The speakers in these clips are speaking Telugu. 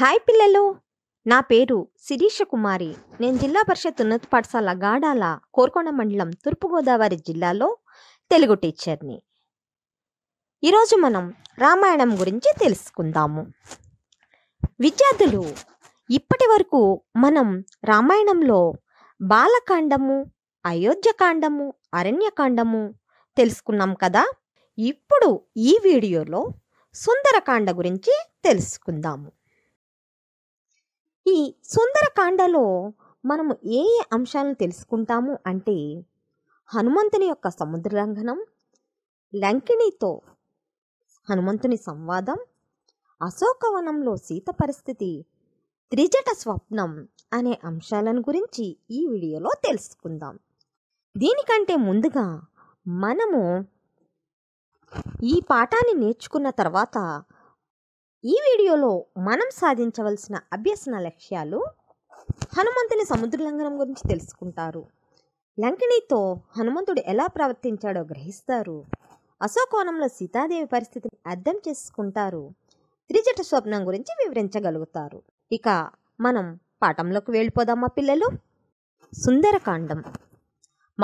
హాయ్ పిల్లలు నా పేరు శిరీష కుమారి నేను జిల్లా పరిషత్ ఉన్నత పాఠశాల గాడాల కోరుకొండ మండలం తూర్పుగోదావరి జిల్లాలో తెలుగు టీచర్ని ఈరోజు మనం రామాయణం గురించి తెలుసుకుందాము విద్యార్థులు ఇప్పటి వరకు మనం రామాయణంలో బాలకాండము అయోధ్యకాండము అరణ్యకాండము తెలుసుకున్నాం కదా ఇప్పుడు ఈ వీడియోలో సుందరకాండ గురించి తెలుసుకుందాము ఈ సుందరకాండలో మనము ఏ ఏ అంశాలను తెలుసుకుంటాము అంటే హనుమంతుని యొక్క సముద్ర లంఘనం లంకిణితో హనుమంతుని సంవాదం అశోకవనంలో సీత పరిస్థితి త్రిజట స్వప్నం అనే అంశాలను గురించి ఈ వీడియోలో తెలుసుకుందాం దీనికంటే ముందుగా మనము ఈ పాఠాన్ని నేర్చుకున్న తర్వాత ఈ వీడియోలో మనం సాధించవలసిన అభ్యసన లక్ష్యాలు హనుమంతుని సముద్ర లంఘనం గురించి తెలుసుకుంటారు లంకిణితో హనుమంతుడు ఎలా ప్రవర్తించాడో గ్రహిస్తారు అశోకోణంలో సీతాదేవి పరిస్థితిని అర్థం చేసుకుంటారు త్రిజట స్వప్నం గురించి వివరించగలుగుతారు ఇక మనం పాఠంలోకి వెళ్ళిపోదామా పిల్లలు సుందరకాండం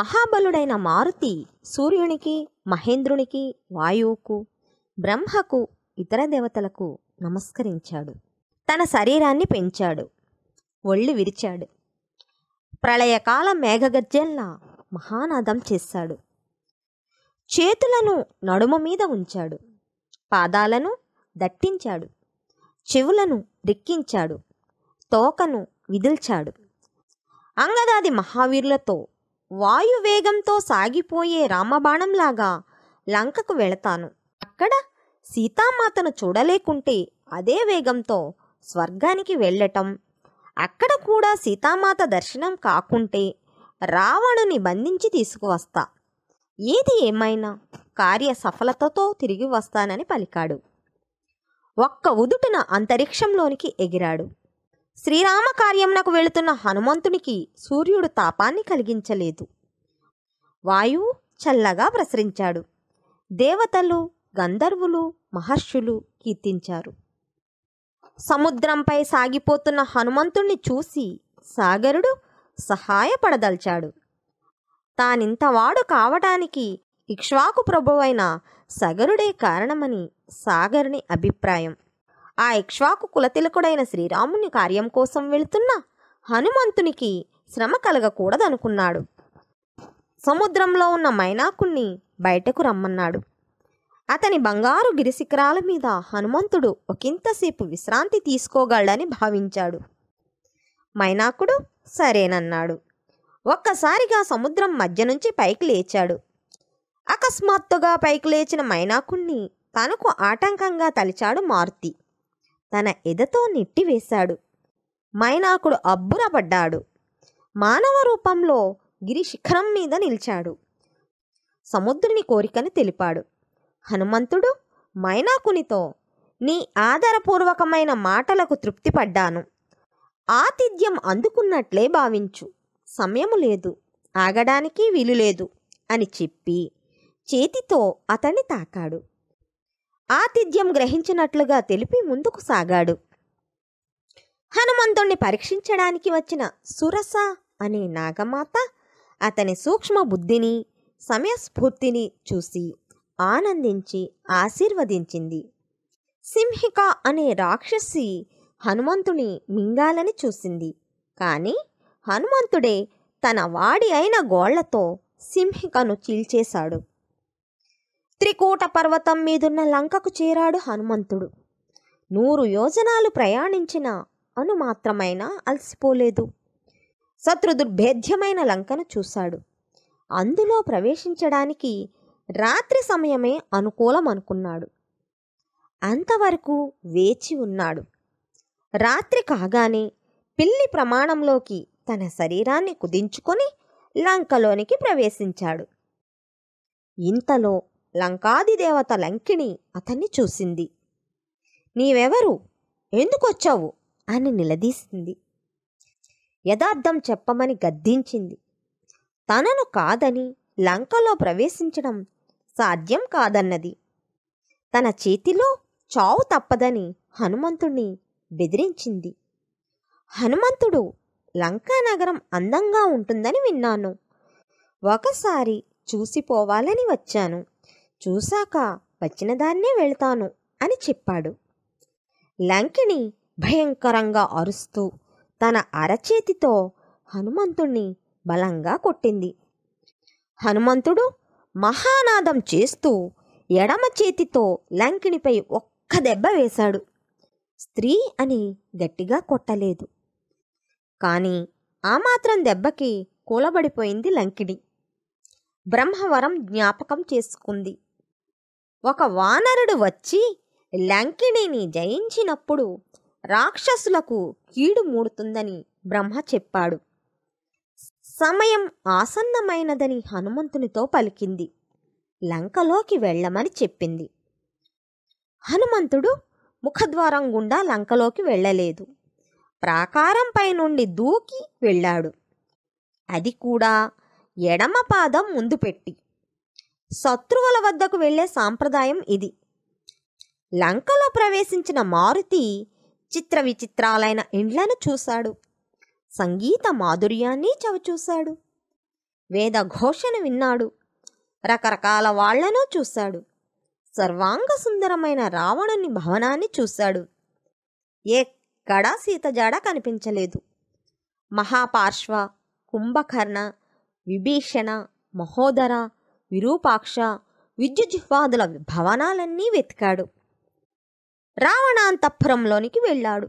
మహాబలుడైన మారుతి సూర్యునికి మహేంద్రునికి వాయువుకు బ్రహ్మకు ఇతర దేవతలకు నమస్కరించాడు తన శరీరాన్ని పెంచాడు ఒళ్ళు విరిచాడు ప్రళయకాల మేఘగర్జంలా మహానాదం చేశాడు చేతులను నడుమ మీద ఉంచాడు పాదాలను దట్టించాడు చెవులను రిక్కించాడు తోకను విదిల్చాడు అంగదాది మహావీరులతో వాయువేగంతో సాగిపోయే రామబాణంలాగా లంకకు వెళతాను అక్కడ సీతామాతను చూడలేకుంటే అదే వేగంతో స్వర్గానికి వెళ్ళటం అక్కడ కూడా సీతామాత దర్శనం కాకుంటే రావణుని బంధించి తీసుకువస్తా ఏది ఏమైనా కార్య సఫలతతో తిరిగి వస్తానని పలికాడు ఒక్క ఉదుటిన అంతరిక్షంలోనికి ఎగిరాడు శ్రీరామ కార్యంనకు వెళుతున్న హనుమంతునికి సూర్యుడు తాపాన్ని కలిగించలేదు వాయువు చల్లగా ప్రసరించాడు దేవతలు గంధర్వులు మహర్షులు కీర్తించారు సముద్రంపై సాగిపోతున్న హనుమంతుణ్ణి చూసి సాగరుడు సహాయపడదల్చాడు తానింతవాడు కావటానికి ఇక్ష్వాకు ప్రభువైన సగరుడే కారణమని సాగరుని అభిప్రాయం ఆ ఇక్ష్వాకు కులతిలకుడైన శ్రీరాముని కార్యం కోసం వెళుతున్న హనుమంతునికి శ్రమ కలగకూడదనుకున్నాడు సముద్రంలో ఉన్న మైనాకుణ్ణి బయటకు రమ్మన్నాడు అతని బంగారు గిరిశిఖరాల మీద హనుమంతుడు ఒకంతసేపు విశ్రాంతి తీసుకోగలడని భావించాడు మైనాకుడు సరేనన్నాడు ఒక్కసారిగా సముద్రం మధ్య నుంచి పైకి లేచాడు అకస్మాత్తుగా పైకి లేచిన మైనాకుణ్ణి తనకు ఆటంకంగా తలిచాడు మారుతి తన ఎదతో నెట్టివేశాడు మైనాకుడు అబ్బురపడ్డాడు మానవ రూపంలో గిరి శిఖరం మీద నిలిచాడు సముద్రుని కోరికని తెలిపాడు హనుమంతుడు మైనాకునితో నీ ఆదరపూర్వకమైన మాటలకు తృప్తిపడ్డాను ఆతిథ్యం అందుకున్నట్లే భావించు సమయము లేదు ఆగడానికి వీలులేదు అని చెప్పి చేతితో అతన్ని తాకాడు ఆతిథ్యం గ్రహించినట్లుగా తెలిపి ముందుకు సాగాడు హనుమంతుణ్ణి పరీక్షించడానికి వచ్చిన సురస అనే నాగమాత అతని సూక్ష్మ బుద్ధిని సమయస్ఫూర్తిని చూసి ఆనందించి ఆశీర్వదించింది సింహిక అనే రాక్షసి హనుమంతుని మింగాలని చూసింది కానీ హనుమంతుడే తన వాడి అయిన గోళ్లతో సింహికను చీల్చేశాడు త్రికూట పర్వతం మీదున్న లంకకు చేరాడు హనుమంతుడు నూరు యోజనాలు ప్రయాణించిన అనుమాత్రమైనా అలసిపోలేదు శత్రుదుర్భేద్యమైన లంకను చూశాడు అందులో ప్రవేశించడానికి రాత్రి సమయమే అనుకూలం అనుకున్నాడు అంతవరకు వేచి ఉన్నాడు రాత్రి కాగానే పిల్లి ప్రమాణంలోకి తన శరీరాన్ని కుదించుకొని లంకలోనికి ప్రవేశించాడు ఇంతలో లంకాదిదేవత లంకిణి అతన్ని చూసింది నీవెవరు ఎందుకొచ్చావు అని నిలదీసింది యథార్థం చెప్పమని గద్దించింది తనను కాదని లంకలో ప్రవేశించడం సాధ్యం కాదన్నది తన చేతిలో చావు తప్పదని హనుమంతుణ్ణి బెదిరించింది హనుమంతుడు లంకా నగరం అందంగా ఉంటుందని విన్నాను ఒకసారి చూసిపోవాలని వచ్చాను చూశాక వచ్చిన దాన్నే వెళ్తాను అని చెప్పాడు లంకిణి భయంకరంగా అరుస్తూ తన అరచేతితో హనుమంతుణ్ణి బలంగా కొట్టింది హనుమంతుడు మహానాదం చేస్తూ ఎడమ చేతితో లంకిణిపై ఒక్క దెబ్బ వేశాడు స్త్రీ అని గట్టిగా కొట్టలేదు కానీ ఆ మాత్రం దెబ్బకి కూలబడిపోయింది లంకిడి బ్రహ్మవరం జ్ఞాపకం చేసుకుంది ఒక వానరుడు వచ్చి లంకిణిని జయించినప్పుడు రాక్షసులకు కీడు మూడుతుందని బ్రహ్మ చెప్పాడు సమయం ఆసన్నమైనదని హనుమంతునితో పలికింది లంకలోకి వెళ్ళమని చెప్పింది హనుమంతుడు ముఖద్వారం గుండా లంకలోకి వెళ్ళలేదు ప్రాకారంపై నుండి దూకి వెళ్ళాడు అది కూడా ఎడమ పాదం ముందు పెట్టి శత్రువుల వద్దకు వెళ్ళే సాంప్రదాయం ఇది లంకలో ప్రవేశించిన మారుతి చిత్ర విచిత్రాలైన ఇండ్లను చూశాడు సంగీత మాధుర్యాన్ని చవిచూశాడు వేద ఘోషను విన్నాడు రకరకాల వాళ్లను చూశాడు సర్వాంగ సుందరమైన రావణుని భవనాన్ని చూశాడు ఎక్కడా సీతజాడ కనిపించలేదు మహాపార్శ్వ కుంభకర్ణ విభీషణ మహోదర విరూపాక్ష విద్యుజిహ్వాదుల భవనాలన్నీ వెతికాడు రావణాంతఃపురంలోనికి వెళ్ళాడు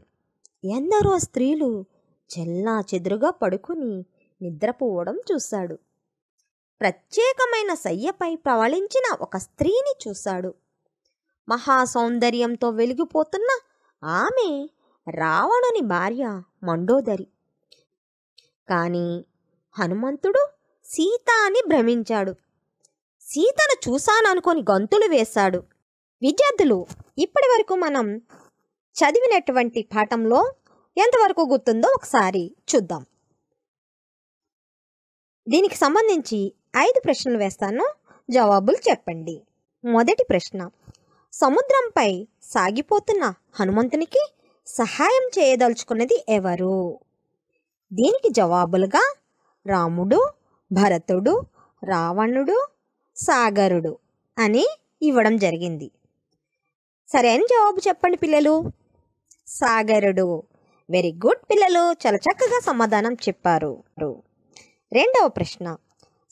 ఎందరో స్త్రీలు చెల్లా చెదురుగా పడుకుని నిద్రపోవడం చూశాడు ప్రత్యేకమైన సయ్యపై ప్రవళించిన ఒక స్త్రీని చూశాడు మహా సౌందర్యంతో వెలిగిపోతున్న ఆమె రావణుని భార్య మండోదరి కానీ హనుమంతుడు సీత అని భ్రమించాడు సీతను చూశాననుకొని గంతులు వేశాడు విద్యార్థులు ఇప్పటి వరకు మనం చదివినటువంటి పాఠంలో ఎంతవరకు గుర్తుందో ఒకసారి చూద్దాం దీనికి సంబంధించి ఐదు ప్రశ్నలు వేస్తాను జవాబులు చెప్పండి మొదటి ప్రశ్న సముద్రంపై సాగిపోతున్న హనుమంతునికి సహాయం చేయదలుచుకున్నది ఎవరు దీనికి జవాబులుగా రాముడు భరతుడు రావణుడు సాగరుడు అని ఇవ్వడం జరిగింది సరైన జవాబు చెప్పండి పిల్లలు సాగరుడు వెరీ గుడ్ పిల్లలు చాలా చక్కగా సమాధానం చెప్పారు రెండవ ప్రశ్న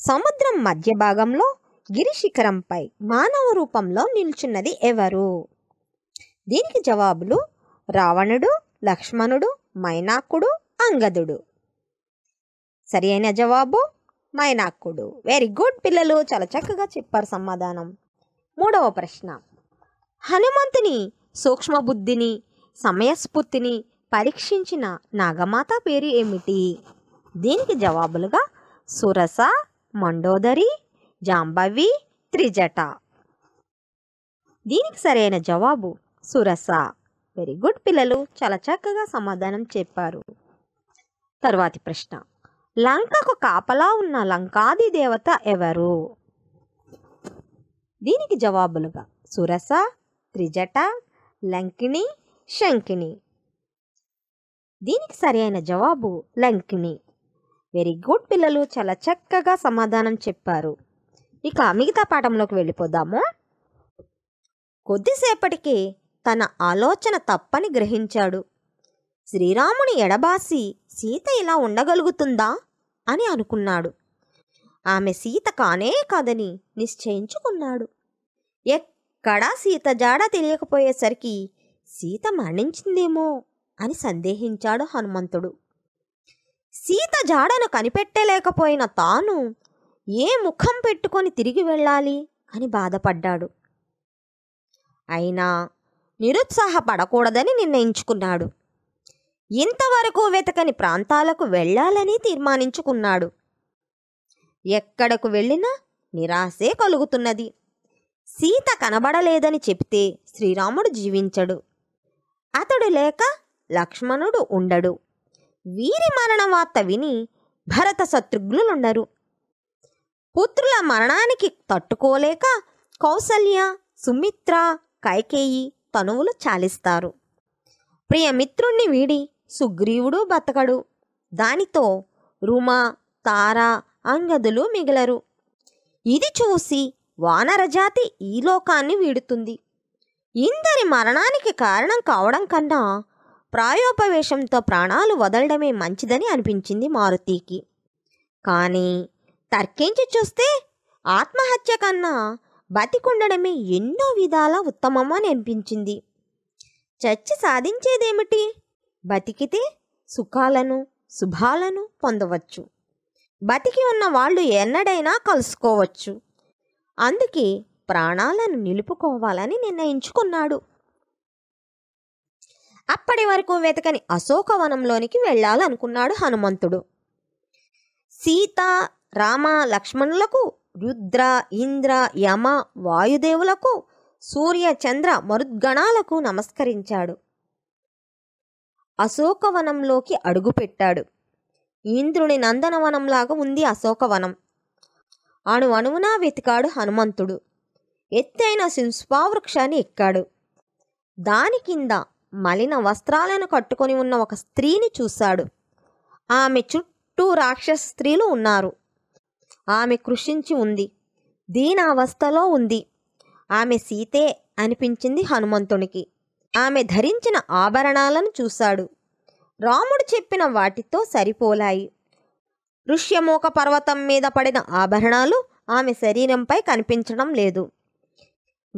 సముద్రం మధ్య భాగంలో గిరిశిఖరంపై మానవ రూపంలో నిల్చున్నది ఎవరు దీనికి జవాబులు రావణుడు లక్ష్మణుడు మైనాకుడు అంగదుడు సరి అయిన జవాబు మైనాకుడు వెరీ గుడ్ పిల్లలు చాలా చక్కగా చెప్పారు సమాధానం మూడవ ప్రశ్న హనుమంతుని సూక్ష్మబుద్ధిని సమయస్ఫూర్తిని పరీక్షించిన నాగమాత పేరు ఏమిటి దీనికి జవాబులుగా సురస మండోదరి జాంబవి త్రిజట దీనికి సరైన జవాబు సురస వెరీ గుడ్ పిల్లలు చాలా చక్కగా సమాధానం చెప్పారు తర్వాతి ప్రశ్న లంకకు కాపలా ఉన్న లంకాది దేవత ఎవరు దీనికి జవాబులుగా సురస త్రిజట లంకిణి శంకిణి దీనికి సరైన జవాబు లంకిణి వెరీ గుడ్ పిల్లలు చాలా చక్కగా సమాధానం చెప్పారు ఇక మిగతా పాఠంలోకి వెళ్ళిపోదాము కొద్దిసేపటికి తన ఆలోచన తప్పని గ్రహించాడు శ్రీరాముని ఎడబాసి సీత ఇలా ఉండగలుగుతుందా అని అనుకున్నాడు ఆమె సీత కానే కాదని నిశ్చయించుకున్నాడు ఎక్కడా సీత జాడ తెలియకపోయేసరికి సీత మరణించిందేమో అని సందేహించాడు హనుమంతుడు సీత జాడను కనిపెట్టలేకపోయిన తాను ఏ ముఖం పెట్టుకొని తిరిగి వెళ్ళాలి అని బాధపడ్డాడు అయినా నిరుత్సాహపడకూడదని నిర్ణయించుకున్నాడు ఇంతవరకు వెతకని ప్రాంతాలకు వెళ్ళాలని తీర్మానించుకున్నాడు ఎక్కడకు వెళ్ళినా నిరాశే కలుగుతున్నది సీత కనబడలేదని చెప్తే శ్రీరాముడు జీవించడు అతడు లేక లక్ష్మణుడు ఉండడు వీరి మరణ వార్త విని భరత శత్రుఘ్నులుండరు పుత్రుల మరణానికి తట్టుకోలేక కౌసల్య సుమిత్ర కైకేయి తనువులు చాలిస్తారు ప్రియమిత్రుణ్ణి వీడి సుగ్రీవుడు బతకడు దానితో రుమ తార అంగదులు మిగలరు ఇది చూసి వానరజాతి ఈ లోకాన్ని వీడుతుంది ఇందరి మరణానికి కారణం కావడం కన్నా ప్రాయోపవేశంతో ప్రాణాలు వదలడమే మంచిదని అనిపించింది మారుతీకి కానీ తర్కించి చూస్తే ఆత్మహత్య కన్నా బతికుండడమే ఎన్నో విధాల ఉత్తమమని అనిపించింది చర్చి సాధించేదేమిటి బతికితే సుఖాలను శుభాలను పొందవచ్చు బతికి ఉన్న వాళ్ళు ఎన్నడైనా కలుసుకోవచ్చు అందుకే ప్రాణాలను నిలుపుకోవాలని నిర్ణయించుకున్నాడు అప్పటి వరకు వెతకని అశోకవనంలోనికి వెళ్ళాలనుకున్నాడు హనుమంతుడు సీత రామ లక్ష్మణులకు రుద్ర ఇంద్ర యమ వాయుదేవులకు సూర్య చంద్ర మరుద్గణాలకు నమస్కరించాడు అశోకవనంలోకి అడుగుపెట్టాడు ఇంద్రుని నందనవనంలాగా ఉంది అశోకవనం అణు అణువునా వెతికాడు హనుమంతుడు ఎత్తైన శింస్పావృక్షాన్ని ఎక్కాడు దాని కింద మలిన వస్త్రాలను కట్టుకొని ఉన్న ఒక స్త్రీని చూశాడు ఆమె చుట్టూ రాక్షస స్త్రీలు ఉన్నారు ఆమె కృషించి ఉంది దీనావస్థలో ఉంది ఆమె సీతే అనిపించింది హనుమంతునికి ఆమె ధరించిన ఆభరణాలను చూశాడు రాముడు చెప్పిన వాటితో సరిపోలాయి ఋష్యమోక పర్వతం మీద పడిన ఆభరణాలు ఆమె శరీరంపై కనిపించడం లేదు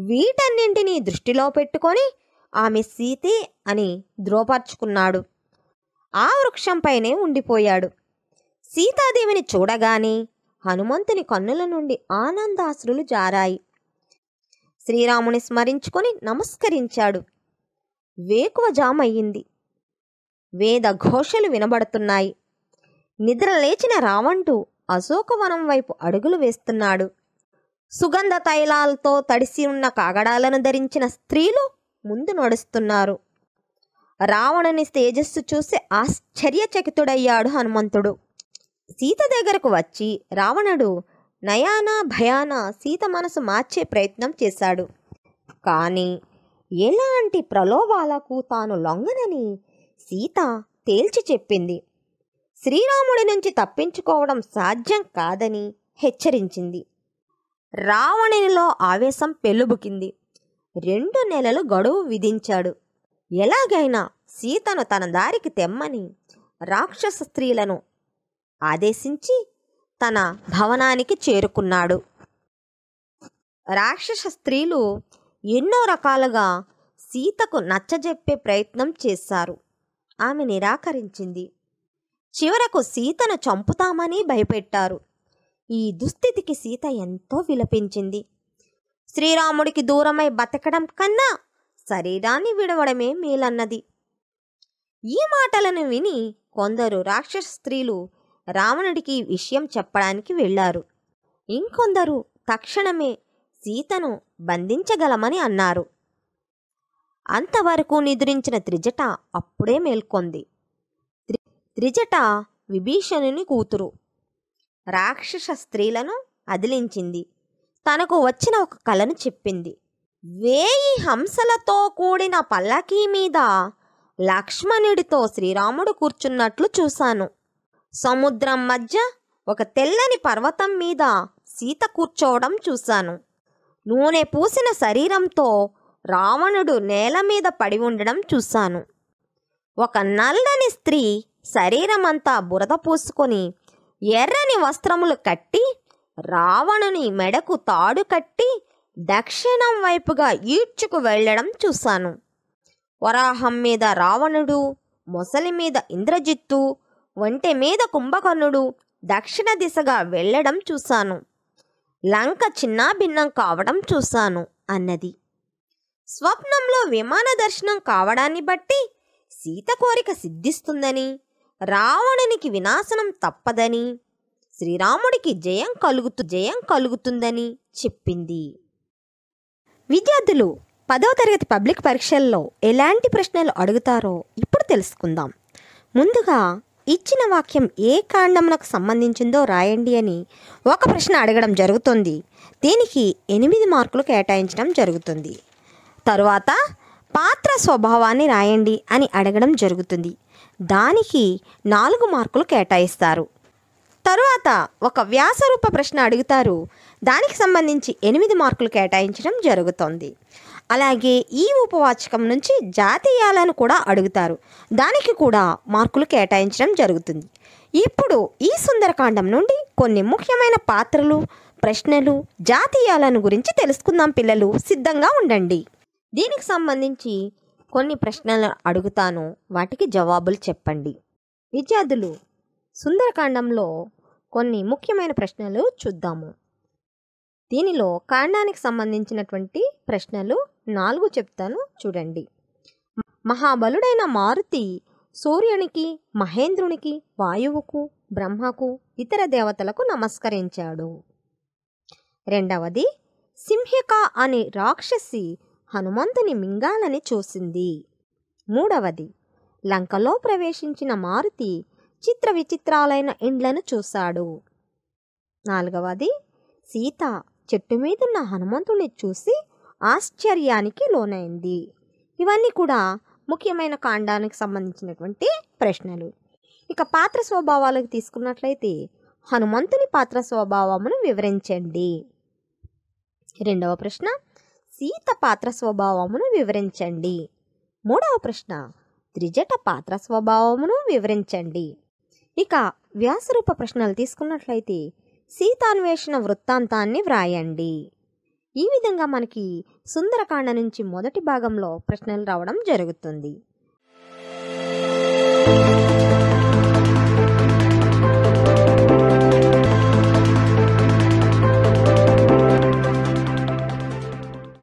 వీటన్నింటినీ దృష్టిలో పెట్టుకొని ఆమె సీతే అని ద్రోపార్చుకున్నాడు ఆ వృక్షంపైనే ఉండిపోయాడు సీతాదేవిని చూడగానే హనుమంతుని కన్నుల నుండి ఆనందాశ్రులు జారాయి శ్రీరాముని స్మరించుకొని నమస్కరించాడు వేకువ జామయ్యింది వేద ఘోషలు వినబడుతున్నాయి నిద్ర లేచిన రావంటూ అశోకవనం వైపు అడుగులు వేస్తున్నాడు సుగంధ తైలాలతో తడిసి ఉన్న కాగడాలను ధరించిన స్త్రీలు ముందు నడుస్తున్నారు రావణుని తేజస్సు చూసి ఆశ్చర్యచకితుడయ్యాడు హనుమంతుడు సీత దగ్గరకు వచ్చి రావణుడు నయాన భయాన సీత మనసు మార్చే ప్రయత్నం చేశాడు కానీ ఎలాంటి ప్రలోభాలకు తాను లొంగనని సీత తేల్చి చెప్పింది శ్రీరాముడి నుంచి తప్పించుకోవడం సాధ్యం కాదని హెచ్చరించింది రావణునిలో ఆవేశం పెళ్ళుబుకింది రెండు నెలలు గడువు విధించాడు ఎలాగైనా సీతను తన దారికి తెమ్మని రాక్షస స్త్రీలను ఆదేశించి తన భవనానికి చేరుకున్నాడు రాక్షస స్త్రీలు ఎన్నో రకాలుగా సీతకు నచ్చజెప్పే ప్రయత్నం చేశారు ఆమె నిరాకరించింది చివరకు సీతను చంపుతామని భయపెట్టారు ఈ దుస్థితికి సీత ఎంతో విలపించింది శ్రీరాముడికి దూరమై బతకడం కన్నా శరీరాన్ని విడవడమే మేలన్నది ఈ మాటలను విని కొందరు రాక్షస స్త్రీలు రావణుడికి విషయం చెప్పడానికి వెళ్ళారు ఇంకొందరు తక్షణమే సీతను బంధించగలమని అన్నారు అంతవరకు నిద్రించిన త్రిజట అప్పుడే మేల్కొంది త్రిజట విభీషణుని కూతురు రాక్షస స్త్రీలను అదిలించింది తనకు వచ్చిన ఒక కలను చెప్పింది వేయి హంసలతో కూడిన పల్లకీ మీద లక్ష్మణుడితో శ్రీరాముడు కూర్చున్నట్లు చూశాను సముద్రం మధ్య ఒక తెల్లని పర్వతం మీద సీత కూర్చోవడం చూశాను నూనె పూసిన శరీరంతో రావణుడు నేల మీద పడి ఉండడం చూశాను ఒక నల్లని స్త్రీ శరీరమంతా బురద పూసుకొని ఎర్రని వస్త్రములు కట్టి రావణుని మెడకు తాడు కట్టి దక్షిణం వైపుగా ఈడ్చుకు వెళ్ళడం చూశాను వరాహం మీద రావణుడు మొసలి మీద ఇంద్రజిత్తు ఒంటె మీద కుంభకర్ణుడు దక్షిణ దిశగా వెళ్ళడం చూశాను లంక చిన్నాభిన్నం కావడం చూశాను అన్నది స్వప్నంలో విమాన దర్శనం కావడాన్ని బట్టి సీత కోరిక సిద్ధిస్తుందని రావణునికి వినాశనం తప్పదని శ్రీరాముడికి జయం కలుగుతు జయం కలుగుతుందని చెప్పింది విద్యార్థులు పదవ తరగతి పబ్లిక్ పరీక్షల్లో ఎలాంటి ప్రశ్నలు అడుగుతారో ఇప్పుడు తెలుసుకుందాం ముందుగా ఇచ్చిన వాక్యం ఏ కాండమునకు సంబంధించిందో రాయండి అని ఒక ప్రశ్న అడగడం జరుగుతుంది దీనికి ఎనిమిది మార్కులు కేటాయించడం జరుగుతుంది తరువాత పాత్ర స్వభావాన్ని రాయండి అని అడగడం జరుగుతుంది దానికి నాలుగు మార్కులు కేటాయిస్తారు తరువాత ఒక వ్యాసరూప ప్రశ్న అడుగుతారు దానికి సంబంధించి ఎనిమిది మార్కులు కేటాయించడం జరుగుతుంది అలాగే ఈ ఉపవాచకం నుంచి జాతీయాలను కూడా అడుగుతారు దానికి కూడా మార్కులు కేటాయించడం జరుగుతుంది ఇప్పుడు ఈ సుందరకాండం నుండి కొన్ని ముఖ్యమైన పాత్రలు ప్రశ్నలు జాతీయాలను గురించి తెలుసుకుందాం పిల్లలు సిద్ధంగా ఉండండి దీనికి సంబంధించి కొన్ని ప్రశ్నలు అడుగుతాను వాటికి జవాబులు చెప్పండి విద్యార్థులు సుందరకాండంలో కొన్ని ముఖ్యమైన ప్రశ్నలు చూద్దాము దీనిలో కాండానికి సంబంధించినటువంటి ప్రశ్నలు నాలుగు చెప్తాను చూడండి మహాబలుడైన మారుతి సూర్యునికి మహేంద్రునికి వాయువుకు బ్రహ్మకు ఇతర దేవతలకు నమస్కరించాడు రెండవది సింహిక అనే రాక్షసి హనుమంతుని మింగాలని చూసింది మూడవది లంకలో ప్రవేశించిన మారుతి చిత్ర విచిత్రాలైన ఇండ్లను చూశాడు నాలుగవది సీత చెట్టు మీదున్న హనుమంతుని చూసి ఆశ్చర్యానికి లోనైంది ఇవన్నీ కూడా ముఖ్యమైన కాండానికి సంబంధించినటువంటి ప్రశ్నలు ఇక పాత్ర స్వభావాలకు తీసుకున్నట్లయితే హనుమంతుని పాత్ర స్వభావమును వివరించండి రెండవ ప్రశ్న సీత పాత్ర స్వభావమును వివరించండి మూడవ ప్రశ్న త్రిజట పాత్ర స్వభావమును వివరించండి ఇక వ్యాసరూప ప్రశ్నలు తీసుకున్నట్లయితే సీతాన్వేషణ వృత్తాంతాన్ని వ్రాయండి ఈ విధంగా మనకి సుందరకాండ నుంచి మొదటి భాగంలో ప్రశ్నలు రావడం జరుగుతుంది